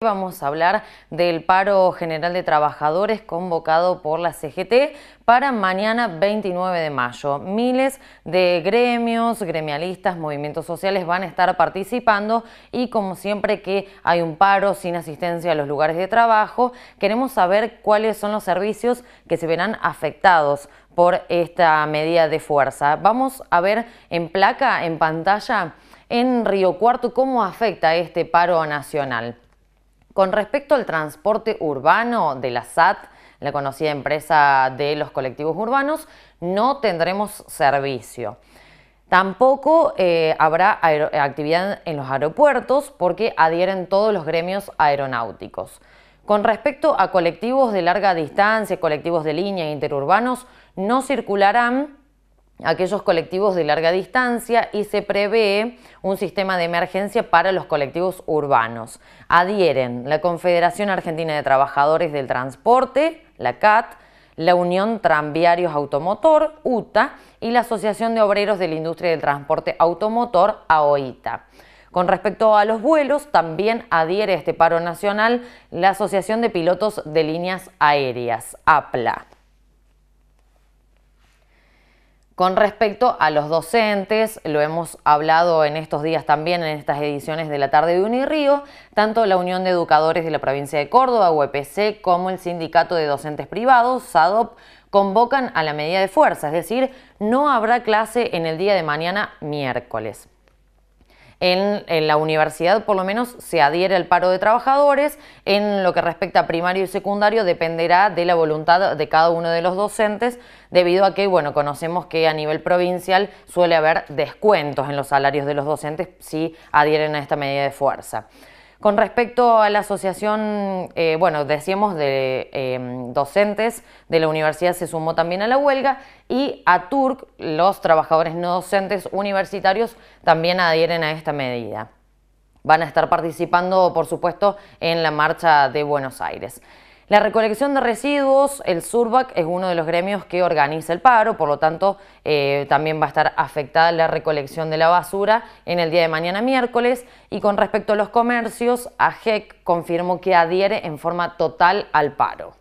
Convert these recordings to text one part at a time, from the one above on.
Vamos a hablar del paro general de trabajadores convocado por la CGT para mañana 29 de mayo. Miles de gremios, gremialistas, movimientos sociales van a estar participando y como siempre que hay un paro sin asistencia a los lugares de trabajo, queremos saber cuáles son los servicios que se verán afectados por esta medida de fuerza. Vamos a ver en placa, en pantalla, en Río Cuarto, cómo afecta este paro nacional. Con respecto al transporte urbano de la SAT, la conocida empresa de los colectivos urbanos, no tendremos servicio. Tampoco eh, habrá actividad en los aeropuertos porque adhieren todos los gremios aeronáuticos. Con respecto a colectivos de larga distancia, colectivos de línea interurbanos, no circularán aquellos colectivos de larga distancia y se prevé un sistema de emergencia para los colectivos urbanos. Adhieren la Confederación Argentina de Trabajadores del Transporte, la CAT, la Unión Tranviarios Automotor, UTA, y la Asociación de Obreros de la Industria del Transporte Automotor, AOITA. Con respecto a los vuelos, también adhiere a este paro nacional la Asociación de Pilotos de Líneas Aéreas, APLA. Con respecto a los docentes, lo hemos hablado en estos días también, en estas ediciones de la tarde de Unirío, tanto la Unión de Educadores de la provincia de Córdoba, UEPC, como el Sindicato de Docentes Privados, SADOP, convocan a la medida de fuerza, es decir, no habrá clase en el día de mañana miércoles en, la universidad por lo menos se adhiere al paro de trabajadores, en lo que respecta a primario y secundario dependerá de la voluntad de cada uno de los docentes, debido a que, conocemos que a nivel provincial suele haber descuentos en los salarios de los docentes si adhieren a esta medida de fuerza. Con respecto a la asociación, eh, bueno, decíamos de em, docentes de la universidad se sumó también a la huelga y a TURC, los trabajadores no docentes universitarios también adhieren a esta medida. Van a estar participando, por supuesto, en la marcha de Buenos Aires. La recolección de residuos, el Surbac es uno de los gremios que organiza el paro, por lo tanto eh, también va a estar afectada la recolección de la basura en el día de mañana miércoles. Y con respecto a los comercios, AGEC confirmó que adhiere en forma total al paro.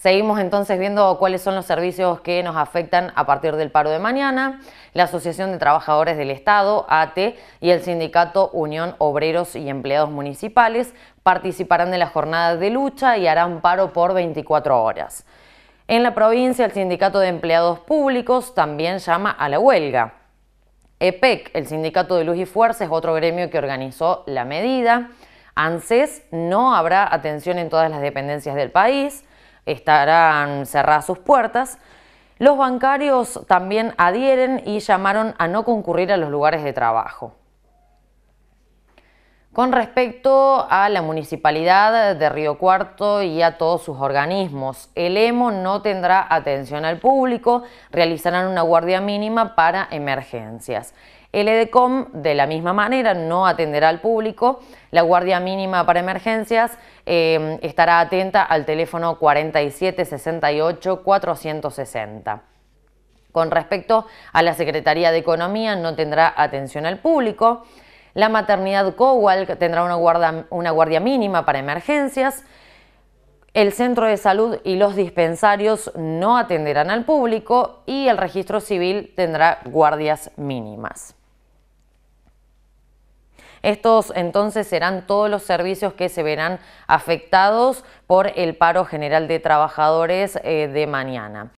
Seguimos entonces viendo cuáles son los servicios que nos afectan a partir del paro de mañana. La Asociación de Trabajadores del Estado, ATE, y el Sindicato Unión Obreros y Empleados Municipales participarán de la jornada de lucha y harán paro por 24 horas. En la provincia, el Sindicato de Empleados Públicos también llama a la huelga. EPEC, el Sindicato de Luz y Fuerza, es otro gremio que organizó la medida. ANSES no habrá atención en todas las dependencias del país estarán cerradas sus puertas. Los bancarios también adhieren y llamaron a no concurrir a los lugares de trabajo con respecto a la municipalidad de Río Cuarto y a todos sus organismos. El EMO no tendrá atención al público, realizarán una guardia mínima para emergencias. El EDECOM de la misma manera no atenderá al público. La Guardia Mínima para Emergencias eh, estará atenta al teléfono 4768-460. Con respecto a la Secretaría de Economía no tendrá atención al público. La maternidad Cowal tendrá una guardia mínima para emergencias. El centro de salud y los dispensarios no atenderán al público y el registro civil tendrá guardias mínimas. Estos entonces serán todos los servicios que se verán afectados por el paro general de trabajadores eh, de mañana.